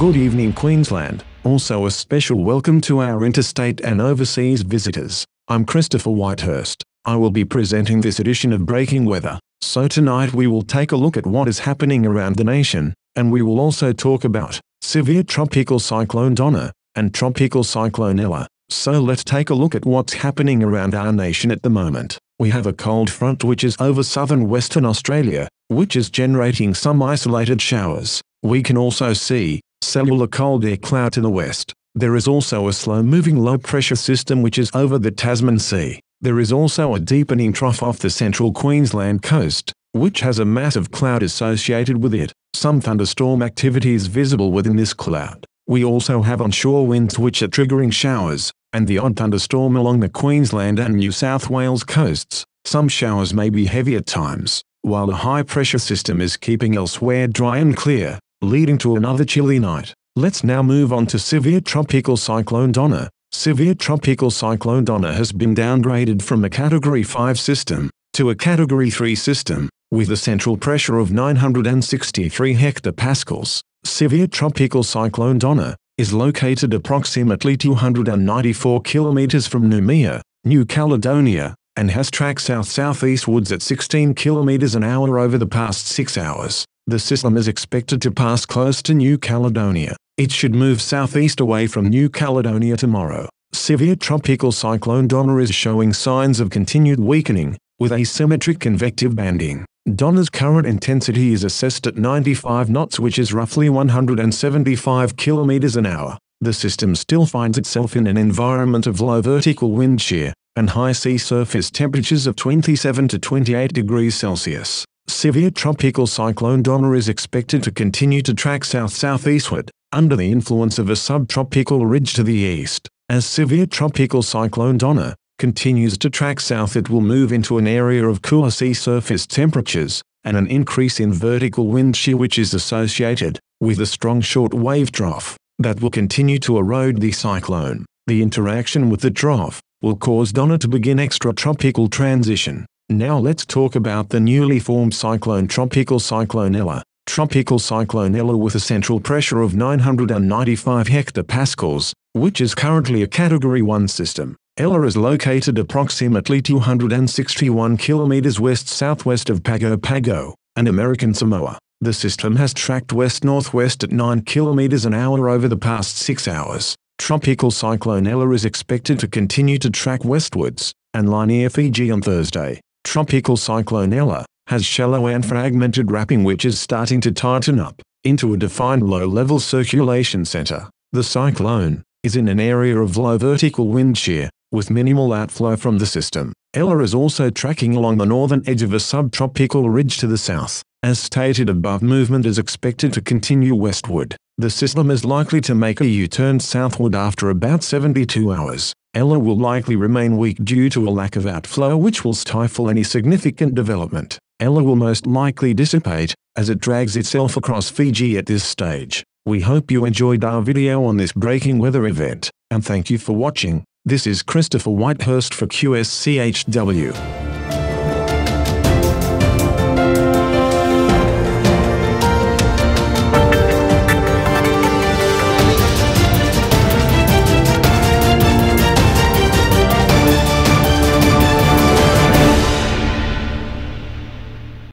Good evening Queensland, also a special welcome to our interstate and overseas visitors. I'm Christopher Whitehurst. I will be presenting this edition of Breaking Weather, so tonight we will take a look at what is happening around the nation, and we will also talk about severe tropical cyclone Donna and tropical cyclone Ella. So let's take a look at what's happening around our nation at the moment. We have a cold front which is over southern Western Australia, which is generating some isolated showers. We can also see cellular cold air cloud to the west. There is also a slow-moving low-pressure system which is over the Tasman Sea. There is also a deepening trough off the central Queensland coast, which has a massive cloud associated with it. Some thunderstorm activity is visible within this cloud. We also have onshore winds which are triggering showers, and the odd thunderstorm along the Queensland and New South Wales coasts. Some showers may be heavy at times, while a high-pressure system is keeping elsewhere dry and clear leading to another chilly night. Let's now move on to severe tropical cyclone Donna. Severe tropical cyclone Donna has been downgraded from a Category 5 system to a Category 3 system, with a central pressure of 963 hectopascals. Severe tropical cyclone Donna is located approximately 294 kilometers from Noumea, New Caledonia, and has tracked south-southeastwards at 16 kilometers an hour over the past six hours. The system is expected to pass close to New Caledonia. It should move southeast away from New Caledonia tomorrow. Severe tropical cyclone Donna is showing signs of continued weakening, with asymmetric convective banding. Donna's current intensity is assessed at 95 knots which is roughly 175 kilometers an hour. The system still finds itself in an environment of low vertical wind shear and high sea surface temperatures of 27 to 28 degrees Celsius severe tropical cyclone Donna is expected to continue to track south-southeastward, under the influence of a subtropical ridge to the east. As severe tropical cyclone Donna continues to track south it will move into an area of cooler sea surface temperatures, and an increase in vertical wind shear which is associated with a strong short wave trough that will continue to erode the cyclone. The interaction with the trough will cause Donna to begin extratropical transition, now let's talk about the newly formed cyclone Tropical Cyclone Ella. Tropical Cyclone Ella with a central pressure of 995 hectopascals, which is currently a Category 1 system. Ella is located approximately 261 kilometers west-southwest of Pago Pago, an American Samoa. The system has tracked west-northwest at 9 kilometers an hour over the past 6 hours. Tropical Cyclone Ella is expected to continue to track westwards and line near Fiji on Thursday. Tropical cyclone Ella has shallow and fragmented wrapping which is starting to tighten up into a defined low-level circulation center. The cyclone is in an area of low vertical wind shear, with minimal outflow from the system. Ella is also tracking along the northern edge of a subtropical ridge to the south. As stated above movement is expected to continue westward. The system is likely to make a U-turn southward after about 72 hours. Ella will likely remain weak due to a lack of outflow which will stifle any significant development. Ella will most likely dissipate, as it drags itself across Fiji at this stage. We hope you enjoyed our video on this breaking weather event, and thank you for watching. This is Christopher Whitehurst for QSCHW.